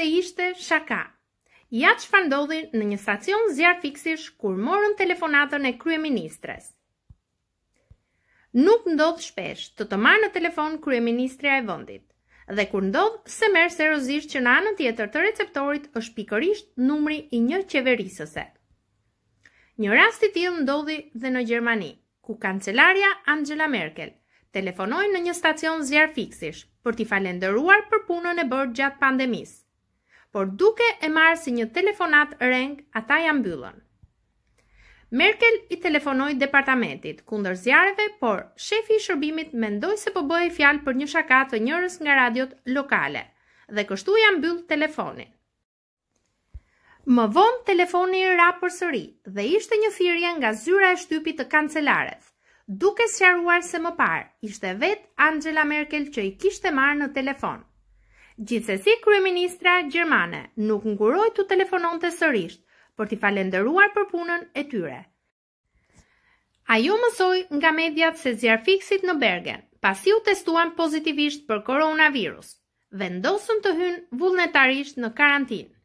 se ishte shaka. Ja që ndodhi në një stacion zjarë fiksish kur morën telefonatën e krye ministres. Nuk ndodhë shpesh të të marë në telefon krye e vëndit, dhe kur ndodhë se merë serozisht që në anën tjetër të receptorit është pikërisht numri i një qeverisëse. Një rast i tjilë ndodhi dhe në Gjermani, ku kancelaria Angela Merkel telefonoi në një stacion zjarë fiksish për t'i falenderuar për punën e bërë gjatë pandemisë por duke e marë si një telefonat reng, ata janë byllën. Merkel i telefonoi departamentit kundër zjarreve, por shefi i shërbimit mendoi se po bëhej fjalë për një shaka të njërës nga radiot lokale dhe kështu ja mbyll telefonin. Më vonë telefoni i ra përsëri dhe ishte një thirrje nga zyra e shtypit të kancelares, duke sqaruar se më parë ishte vet Angela Merkel që i kishte marrë në telefon. Gjithsesi kryeministra gjermane nuk nguroi të telefononte sërish për t'i falendëruar për punën e tyre. Ajo mësoi nga mediat se zjarfiksit në Bergen, pasi u testuan pozitivisht për koronavirus, vendosën të hynë vullnetarisht në karantinë.